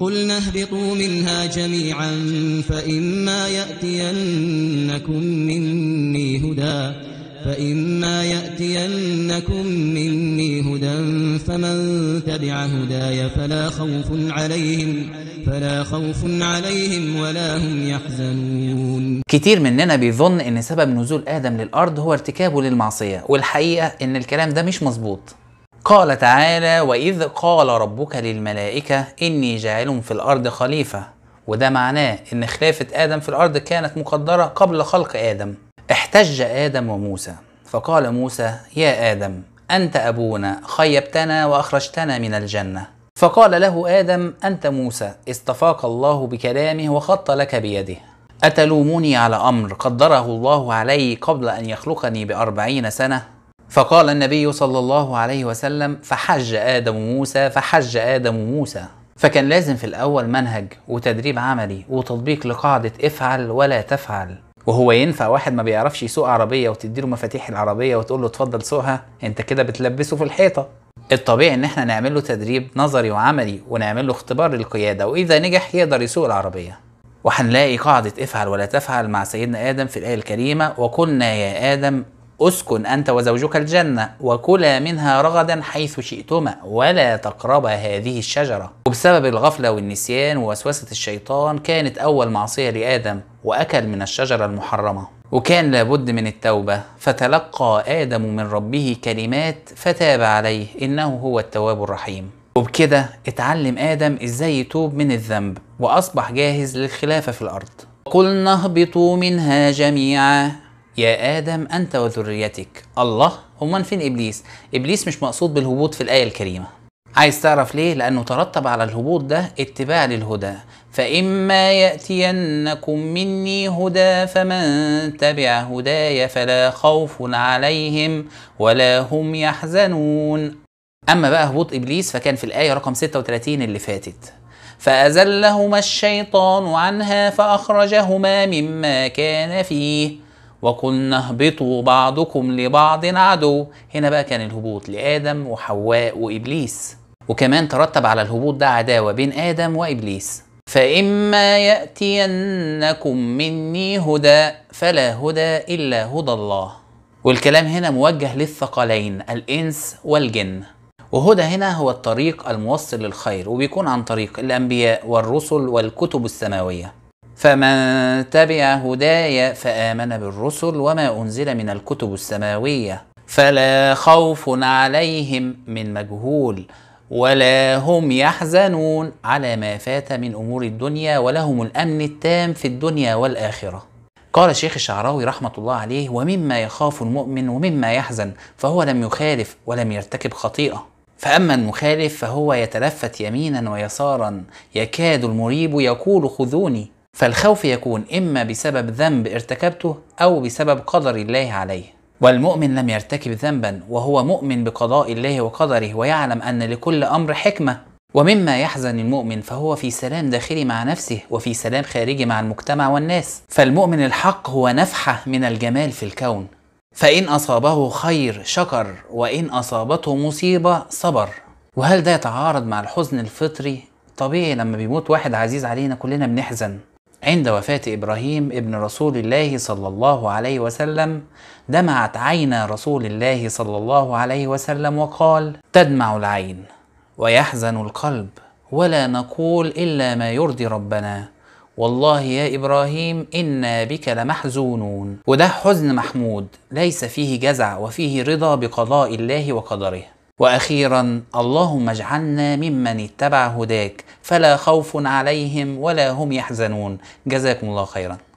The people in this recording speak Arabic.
قلنا اهبطوا منها جميعا فإما يأتينكم مني هدى فإما يأتينكم مني هدى فمن تبع هداي فلا خوف عليهم فلا خوف عليهم ولا هم يحزنون كتير مننا بيظن ان سبب نزول آدم للأرض هو ارتكابه للمعصية والحقيقة ان الكلام ده مش مظبوط قال تعالى وإذ قال ربك للملائكة إني جاعل في الأرض خليفة وده معناه إن خلافة آدم في الأرض كانت مقدرة قبل خلق آدم احتج آدم وموسى فقال موسى يا آدم أنت أبونا خيبتنا وأخرجتنا من الجنة فقال له آدم أنت موسى استفاق الله بكلامه وخط لك بيده أتلومني على أمر قدره الله علي قبل أن يخلقني بأربعين سنة فقال النبي صلى الله عليه وسلم فحج آدم موسى فحج آدم موسى فكان لازم في الأول منهج وتدريب عملي وتطبيق لقاعدة افعل ولا تفعل وهو ينفع واحد ما بيعرفش يسوق عربية وتديله مفاتيح العربية وتقول له اتفضل سوقها انت كده بتلبسه في الحيطة الطبيعي ان احنا نعمل له تدريب نظري وعملي ونعمل له اختبار للقيادة واذا نجح يقدر يسوق العربية وهنلاقي قاعدة افعل ولا تفعل مع سيدنا آدم في الآية الكريمة وقلنا يا آدم اسكن انت وزوجك الجنه وكلا منها رغدا حيث شئتما ولا تقربا هذه الشجره وبسبب الغفله والنسيان ووسوسه الشيطان كانت اول معصيه لادم واكل من الشجره المحرمه وكان لابد من التوبة فتلقى آدم من ربه كلمات فتاب عليه إنه هو التواب الرحيم وبكده اتعلم آدم إزاي يتوب من الذنب وأصبح جاهز للخلافة في الأرض قلنا اهبطوا منها جميعا يا آدم أنت وذريتك الله أمال فين إبليس؟ إبليس مش مقصود بالهبوط في الآية الكريمة عايز تعرف ليه؟ لأنه ترتب على الهبوط ده اتباع للهدى فإما يأتينكم مني هدى فمن تبع هداي فلا خوف عليهم ولا هم يحزنون أما بقى هبوط إبليس فكان في الآية رقم 36 اللي فاتت فأزلهما الشيطان عنها فأخرجهما مما كان فيه وقلنا اهبطوا بعضكم لبعض عدو هنا بقى كان الهبوط لآدم وحواء وإبليس وكمان ترتب على الهبوط ده عداوة بين آدم وإبليس فإما يأتينكم مني هدى فلا هدى إلا هدى الله والكلام هنا موجه للثقلين الإنس والجن وهدى هنا هو الطريق الموصل للخير وبيكون عن طريق الأنبياء والرسل والكتب السماوية فمن تبع هداي فامن بالرسل وما انزل من الكتب السماويه فلا خوف عليهم من مجهول ولا هم يحزنون على ما فات من امور الدنيا ولهم الامن التام في الدنيا والاخره قال الشيخ الشعراوي رحمة الله عليه ومما يخاف المؤمن ومما يحزن فهو لم يخالف ولم يرتكب خطيئة فأما المخالف فهو يتلفت يمينا ويسارا يكاد المريب يقول خذوني فالخوف يكون إما بسبب ذنب ارتكبته أو بسبب قدر الله عليه والمؤمن لم يرتكب ذنبا وهو مؤمن بقضاء الله وقدره ويعلم أن لكل أمر حكمة ومما يحزن المؤمن فهو في سلام داخلي مع نفسه وفي سلام خارجي مع المجتمع والناس فالمؤمن الحق هو نفحة من الجمال في الكون فإن أصابه خير شكر وإن أصابته مصيبة صبر وهل ده يتعارض مع الحزن الفطري؟ طبيعي لما بيموت واحد عزيز علينا كلنا بنحزن عند وفاة إبراهيم ابن رسول الله صلى الله عليه وسلم دمعت عينا رسول الله صلى الله عليه وسلم وقال تدمع العين ويحزن القلب ولا نقول إلا ما يرضي ربنا والله يا إبراهيم إنا بك لمحزونون وده حزن محمود ليس فيه جزع وفيه رضا بقضاء الله وقدره وأخيرا اللهم اجعلنا ممن اتبع هداك فلا خوف عليهم ولا هم يحزنون جزاكم الله خيرا